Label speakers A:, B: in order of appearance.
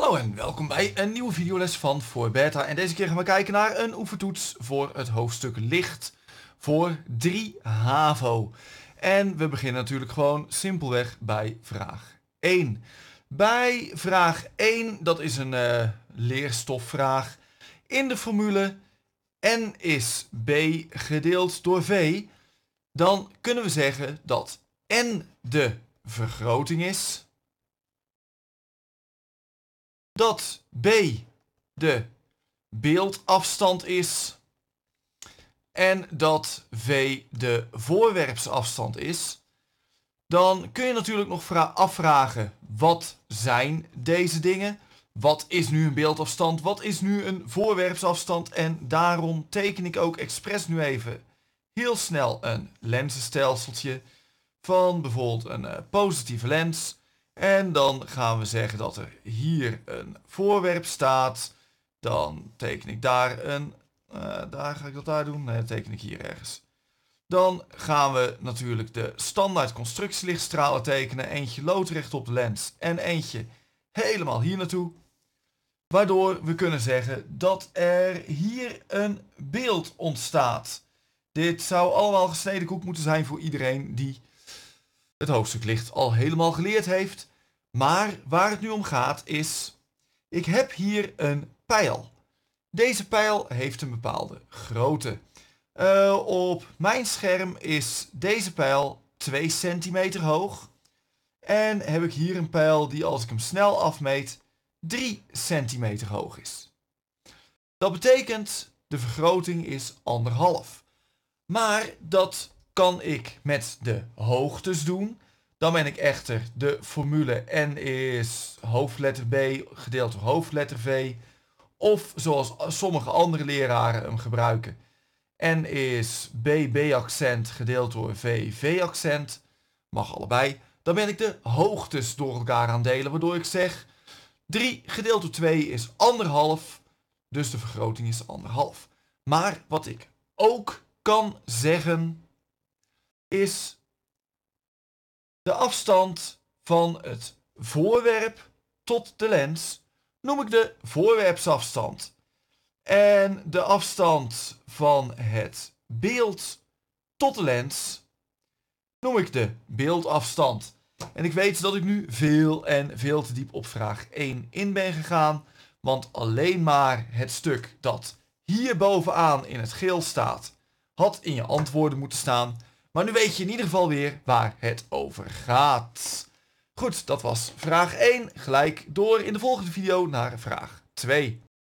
A: Hallo en welkom bij een nieuwe videoles van voor Beta. En deze keer gaan we kijken naar een oefentoets voor het hoofdstuk licht voor 3 HAVO. En we beginnen natuurlijk gewoon simpelweg bij vraag 1. Bij vraag 1, dat is een uh, leerstofvraag. In de formule n is b gedeeld door v, dan kunnen we zeggen dat n de vergroting is dat B de beeldafstand is en dat V de voorwerpsafstand is, dan kun je natuurlijk nog afvragen wat zijn deze dingen? Wat is nu een beeldafstand? Wat is nu een voorwerpsafstand? En daarom teken ik ook expres nu even heel snel een lensenstelseltje van bijvoorbeeld een eh, positieve lens en dan gaan we zeggen dat er hier een voorwerp staat. Dan teken ik daar een... Eh, daar ga ik dat daar doen? Nee, dat teken ik hier ergens. Dan gaan we natuurlijk de standaard constructielichtstralen tekenen. Eentje loodrecht op de lens en eentje helemaal hier naartoe. Waardoor we kunnen zeggen dat er hier een beeld ontstaat. Dit zou allemaal gesneden koek moeten zijn voor iedereen die het hoofdstuk licht al helemaal geleerd heeft. Maar waar het nu om gaat is, ik heb hier een pijl. Deze pijl heeft een bepaalde grootte. Eh, op mijn scherm is deze pijl 2 centimeter hoog. En heb ik hier een pijl die als ik hem snel afmeet 3 centimeter hoog is. Dat betekent de vergroting is anderhalf. Maar dat kan ik met de hoogtes doen. Dan ben ik echter de formule n is hoofdletter b gedeeld door hoofdletter v. Of zoals sommige andere leraren hem gebruiken. N is bb-accent gedeeld door vv-accent. Mag allebei. Dan ben ik de hoogtes door elkaar aan delen. Waardoor ik zeg 3 gedeeld door 2 is anderhalf. Dus de vergroting is anderhalf. Maar wat ik ook kan zeggen is de afstand van het voorwerp tot de lens noem ik de voorwerpsafstand. En de afstand van het beeld tot de lens noem ik de beeldafstand. En ik weet dat ik nu veel en veel te diep op vraag 1 in ben gegaan, want alleen maar het stuk dat hier bovenaan in het geel staat, had in je antwoorden moeten staan maar nu weet je in ieder geval weer waar het over gaat. Goed, dat was vraag 1. Gelijk door in de volgende video naar vraag 2.